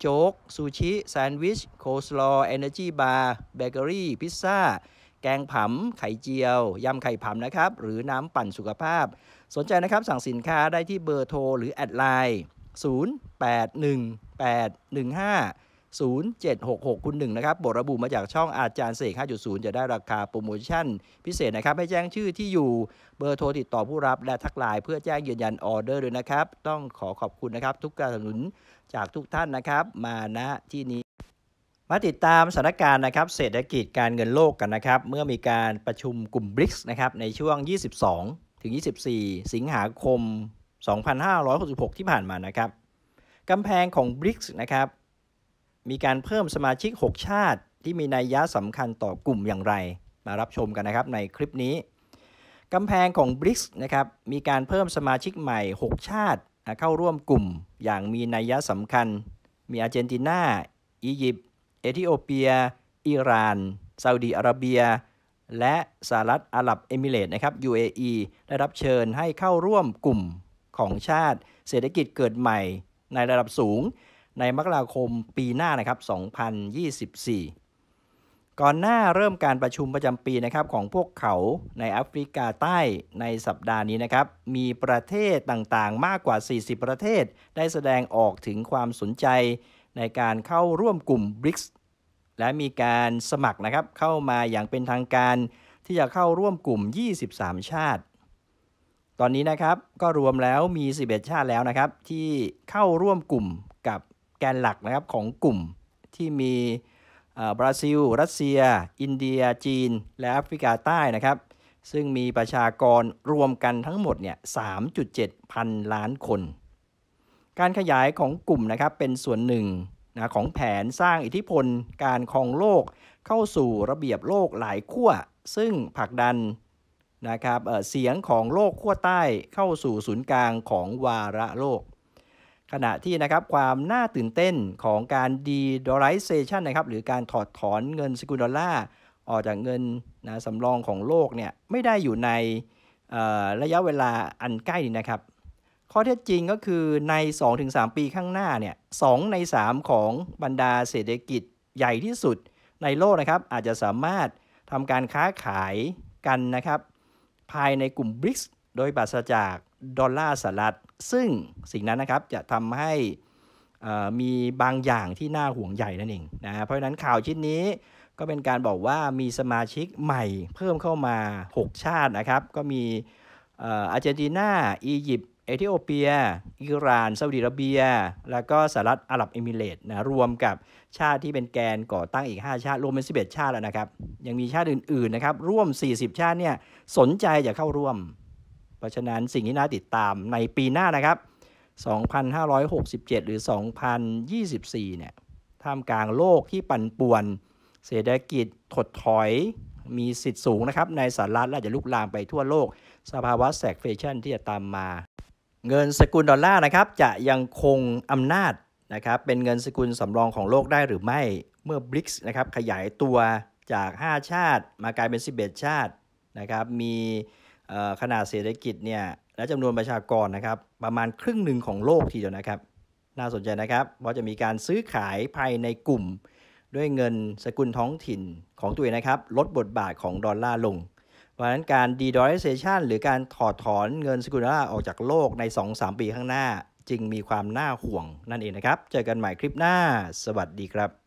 โจ๊ก ซูชิ แซนด์วิชโคสลอเอเนอร์จีบาร์เบเกอรี่ พิซซ่า แกงผำ ไข่เจียวยำไข่ผำนะครับหรือน้ำปั่นสุขภาพ สนใจนะครับสั่งสินค้าได้ที่เบอร์โทรหรือ แอดไลน์ 0 8 1 8 1 5 0766คุณหนึ่งนะครับบทระบุมาจากช่องอาจารย์เสก5.0 จะได้ราคาโปรโมชั่น พิเศษนะครับ ให้แจ้งชื่อที่อยู่เบอร์โทรติดต่อผู้รับและทักไลน์เพื่อแจ้งยืนยันออเดอร์ด้วยนะครับ ต้องขอขอบคุณนะครับทุกการสนับสนุนจากทุกท่านนะครับ มาณที่นี้ มาติดตามสถานการณ์นะครับ เศรษฐกิจการเงินโลกกันนะครับ เมื่อมีการประชุมกลุ่มบริกส์นะครับในช่วง 22ถึง24 สิงหาคม 2566 ที่ผ่านมานะครับกำแพงของบริกส์นะครับมีการเพิ่มสมาชิก 6 ชาติ ที่มีนัยยะสำคัญต่อกลุ่มอย่างไร มารับชมกันนะครับในคลิปนี้ กำแพงของบริกส์นะครับ มีการเพิ่มสมาชิกใหม่ 6 ชาติเข้าร่วมกลุ่มอย่างมีนัยยะสำคัญ มีอาร์เจนตินา อียิปต์ เอธิโอเปีย อิหร่านซาอุดีอาระเบีย และสหรัฐอาหรับเอมิเรตนะครับ UAE ได้รับเชิญให้เข้าร่วมกลุ่มของชาติ เศรษฐกิจเกิดใหม่ ในระดับสูงในมกราคมปีหน้านะครับ 2024 ก่อนหน้าเริ่มการประชุมประจำปีนะครับของพวกเขาในแอฟริกาใต้ในสัปดาห์นี้นะครับ มีประเทศต่างๆ มากกว่า 40 ประเทศ ได้แสดงออกถึงความสนใจในการเข้าร่วมกลุ่ม BRICS และมีการสมัครนะครับ เข้ามาอย่างเป็นทางการ ที่จะเข้าร่วมกลุ่ม 23 ชาติ ตอนนี้นะครับก็รวมแล้วมี 11 ชาติแล้วนะครับที่เข้าร่วมกลุ่มกับกนหลักนะครับของกลุ่มที่มีบราซิล รัสเซีย อินเดียจีน และแอฟริกาใต้นะครับ ซึ่งมีประชากรรวมกันทั้งหมดเนี่ย3.7 พันล้านคน การขยายของกลุ่มนะครับเป็นส่วนหนึ่งนะของแผนสร้างอิทธิพล การครองโลกเข้าสู่ระเบียบโลกหลายขั้วซึ่งผลักดันนะครับเเสียงของโลกขั้วใต้เข้าสู่ศูนย์กลางของวาระโลกขณะที่นะครับความน่าตื่นเต้นของการดีดอลลาร์เซชันนะครับหรือการถอดถอนเงินสกุลดอลลาร์ออกจากเงินนะสำรองของโลกเนี่ยไม่ได้อยู่ในระยะเวลาอันใกล้นี้นะครับข้อเท็จจริงก็คือใน 2-3 ปีข้างหน้าเนี่ยสใน 3 ของบรรดาเศรษฐกิจใหญ่ที่สุดในโลกนะครับอาจจะสามารถทำการค้าขายกันนะครับภายในกลุ่มบริกส์โดยปราศจากดอลลาร์สหรัฐซึ่งสิ่งนั้นนะครับจะทำให้มีบางอย่างที่น่าห่วงใหญ่นั่นเองนะเพราะฉะนั้นข่าวชิ้นนี้ก็เป็นการบอกว่ามีสมาชิกใหม่เพิ่มเข้ามา 6 ชาตินะครับ ก็มีอาร์เจนตินาอียิปต์เอธิโอเปีย อิหร่านซาอุดิอาระเบีย แล้วก็สหรัฐอาหรับเอมิเรตนะรวมกับชาติที่เป็นแกนก่อตั้งอีก 5 ชาติ รวมเป็น 11 ชาติแล้วนะครับ ยังมีชาติอื่นๆนะครับร่วม 40 ชาติเนี่ยสนใจจะเข้าร่วมราะฉะนั้นสิ่งที่น่าติดตามในปีหน้านะครับ 2,567 หรือ 2,024 เนี่ย ท่ามกลางโลกที่ปั่นป่วน เศรษฐกิจถดถอย มีสิทธิ์สูงนะครับในสหรัฐและจะลุกลามไปทั่วโลก สภาวะแสกเฟชั่นที่จะตามมา เงินสกุลดอลลาร์นะครับ จะยังคงอำนาจนะครับเป็นเงินสกุลสำรองของโลกได้หรือไม่ เมื่อบริกส์นะครับขยายตัวจาก 5 ชาติ มากลายเป็น11ชาตินะครับมีขนาดเศรษฐกิจเนี่ยและจำนวนประชากรนะครับ ประมาณครึ่งหนึ่งของโลกทีเดียวนะครับ น่าสนใจนะครับ เพราะจะมีการซื้อขายภายในกลุ่ม ด้วยเงินสกุลท้องถิ่นของตัวเองนะครับ ลดบทบาทของดอลลาร์ลง เพราะฉะนั้นการดีดอลลาร์เซชันหรือการถอดถอนเงินสกุลดอลลาร์ออกจากโลกใน 2-3 ปีข้างหน้า จึงมีความน่าห่วง นั่นเองนะครับเจอกันใหม่คลิปหน้าสวัสดีครับ